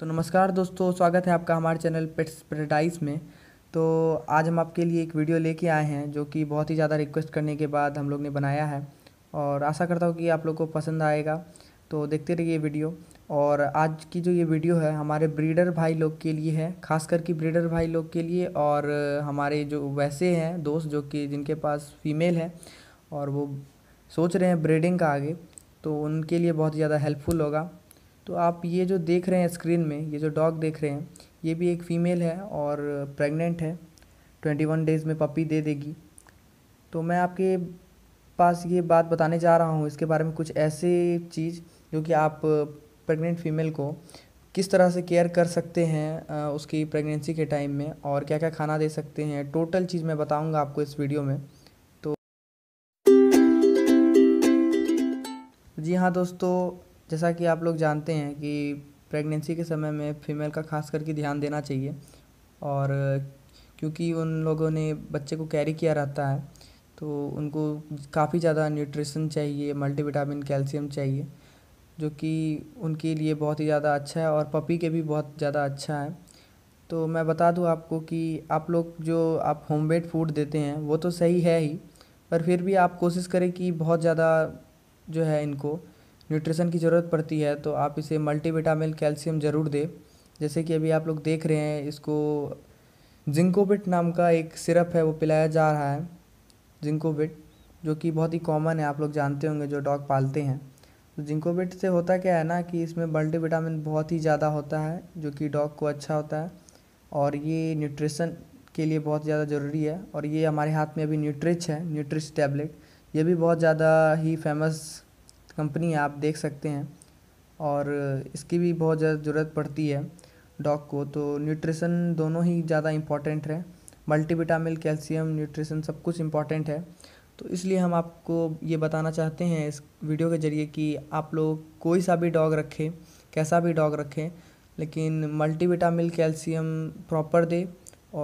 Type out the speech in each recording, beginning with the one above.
तो नमस्कार दोस्तों स्वागत है आपका हमारे चैनल पेट्स पेराडाइज में तो आज हम आपके लिए एक वीडियो लेके आए हैं जो कि बहुत ही ज़्यादा रिक्वेस्ट करने के बाद हम लोग ने बनाया है और आशा करता हूँ कि आप लोग को पसंद आएगा तो देखते रहिए वीडियो और आज की जो ये वीडियो है हमारे ब्रीडर भाई लोग के लिए है खास करके ब्रीडर भाई लोग के लिए और हमारे जो वैसे हैं दोस्त जो कि जिनके पास फीमेल है और वो सोच रहे हैं ब्रीडिंग का आगे तो उनके लिए बहुत ज़्यादा हेल्पफुल होगा तो आप ये जो देख रहे हैं स्क्रीन में ये जो डॉग देख रहे हैं ये भी एक फ़ीमेल है और प्रेग्नेंट है ट्वेंटी वन डेज़ में पपी दे देगी तो मैं आपके पास ये बात बताने जा रहा हूँ इसके बारे में कुछ ऐसे चीज़ जो कि आप प्रेग्नेंट फीमेल को किस तरह से केयर कर सकते हैं उसकी प्रेगनेंसी के टाइम में और क्या क्या खाना दे सकते हैं टोटल चीज़ मैं बताऊँगा आपको इस वीडियो में तो जी हाँ दोस्तों जैसा कि आप लोग जानते हैं कि प्रेगनेंसी के समय में फीमेल का खास करके ध्यान देना चाहिए और क्योंकि उन लोगों ने बच्चे को कैरी किया रहता है तो उनको काफ़ी ज़्यादा न्यूट्रिशन चाहिए मल्टीविटामिन कैल्शियम चाहिए जो कि उनके लिए बहुत ही ज़्यादा अच्छा है और पपी के भी बहुत ज़्यादा अच्छा है तो मैं बता दूं आपको कि आप लोग जो आप होममेड फूड देते हैं वो तो सही है ही पर फिर भी आप कोशिश करें कि बहुत ज़्यादा जो है इनको न्यूट्रिशन की ज़रूरत पड़ती है तो आप इसे मल्टीविटामिन कैल्शियम ज़रूर दें जैसे कि अभी आप लोग देख रहे हैं इसको जिंकोबिट नाम का एक सिरप है वो पिलाया जा रहा है जिंकोबिट जो कि बहुत ही कॉमन है आप लोग जानते होंगे जो डॉग पालते हैं तो जिंकोबिट से होता क्या है ना कि इसमें मल्टीविटामिन बहुत ही ज़्यादा होता है जो कि डॉग को अच्छा होता है और ये न्यूट्रिशन के लिए बहुत ज़्यादा ज़रूरी है और ये हमारे हाथ में अभी न्यूट्रिच है न्यूट्रिच टैबलेट ये भी बहुत ज़्यादा ही फेमस कंपनी है आप देख सकते हैं और इसकी भी बहुत ज़्यादा ज़रूरत पड़ती है डॉग को तो न्यूट्रिशन दोनों ही ज़्यादा इम्पॉर्टेंट है मल्टीविटामिन कैल्शियम न्यूट्रिशन सब कुछ इम्पॉर्टेंट है तो इसलिए हम आपको ये बताना चाहते हैं इस वीडियो के ज़रिए कि आप लोग कोई सा भी डॉग रखें कैसा भी डॉग रखें लेकिन मल्टीविटामिन कैल्शियम प्रॉपर दे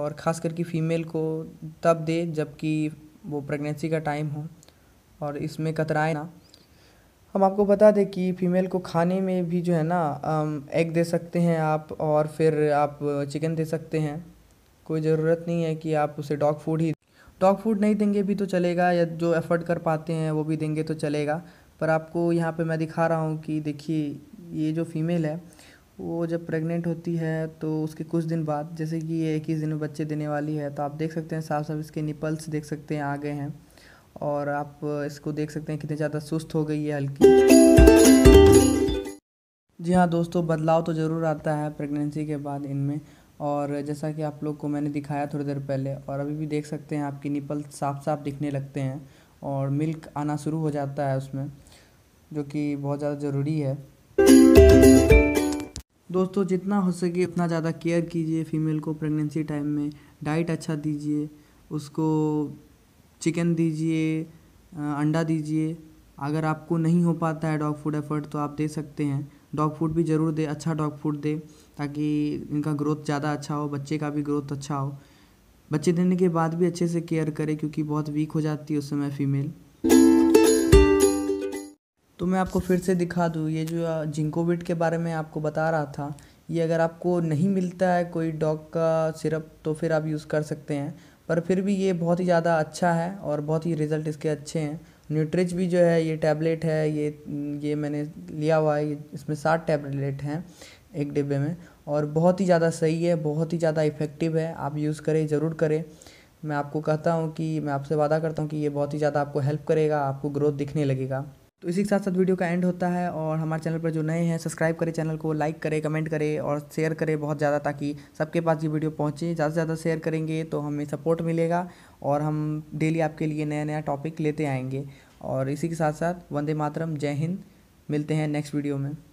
और ख़ास करके फ़ीमेल को तब दे जबकि वो प्रेगनेंसी का टाइम हो और इसमें कतराए ना हम आपको बता दें कि फीमेल को खाने में भी जो है ना एग दे सकते हैं आप और फिर आप चिकन दे सकते हैं कोई ज़रूरत नहीं है कि आप उसे डॉग फूड ही डॉग फूड नहीं देंगे भी तो चलेगा या जो एफर्ट कर पाते हैं वो भी देंगे तो चलेगा पर आपको यहाँ पे मैं दिखा रहा हूँ कि देखिए ये जो फीमेल है वो जब प्रेग्नेंट होती है तो उसके कुछ दिन बाद जैसे कि ये इक्कीस दिन में बच्चे देने वाली है तो आप देख सकते हैं साफ साफ इसके निपल्स देख सकते हैं आ गए हैं और आप इसको देख सकते हैं कितनी ज़्यादा सुस्त हो गई है हल्की जी हाँ दोस्तों बदलाव तो ज़रूर आता है प्रेगनेंसी के बाद इनमें और जैसा कि आप लोग को मैंने दिखाया थोड़ी देर पहले और अभी भी देख सकते हैं आपकी निपल साफ साफ दिखने लगते हैं और मिल्क आना शुरू हो जाता है उसमें जो कि बहुत ज़्यादा ज़रूरी है दोस्तों जितना हो सके उतना ज़्यादा केयर कीजिए फीमेल को प्रेगनेंसी टाइम में डाइट अच्छा दीजिए उसको चिकन दीजिए अंडा दीजिए अगर आपको नहीं हो पाता है डॉग फूड एफर्ट तो आप दे सकते हैं डॉग फूड भी ज़रूर दे अच्छा डॉग फूड दे ताकि इनका ग्रोथ ज़्यादा अच्छा हो बच्चे का भी ग्रोथ अच्छा हो बच्चे देने के बाद भी अच्छे से केयर करें क्योंकि बहुत वीक हो जाती है उस समय फीमेल तो मैं आपको फिर से दिखा दूँ ये जो जिंकोविट के बारे में आपको बता रहा था ये अगर आपको नहीं मिलता है कोई डॉग का सिरप तो फिर आप यूज़ कर सकते हैं पर फिर भी ये बहुत ही ज़्यादा अच्छा है और बहुत ही रिज़ल्ट इसके अच्छे हैं न्यूट्रिच भी जो है ये टैबलेट है ये ये मैंने लिया हुआ है इसमें सात टैबलेट हैं एक डिब्बे में और बहुत ही ज़्यादा सही है बहुत ही ज़्यादा इफ़ेक्टिव है आप यूज़ करें ज़रूर करें मैं आपको कहता हूँ कि मैं आपसे वादा करता हूँ कि ये बहुत ही ज़्यादा आपको हेल्प करेगा आपको ग्रोथ दिखने लगेगा तो इसी के साथ साथ वीडियो का एंड होता है और हमारे चैनल पर जो नए हैं सब्सक्राइब करें चैनल को लाइक करें कमेंट करें और शेयर करें बहुत ज़्यादा ताकि सबके पास ये वीडियो पहुँचे ज़्यादा से ज़्यादा शेयर करेंगे तो हमें सपोर्ट मिलेगा और हम डेली आपके लिए नया नया टॉपिक लेते आएंगे और इसी के साथ साथ वंदे मातरम जय हिंद मिलते हैं नेक्स्ट वीडियो में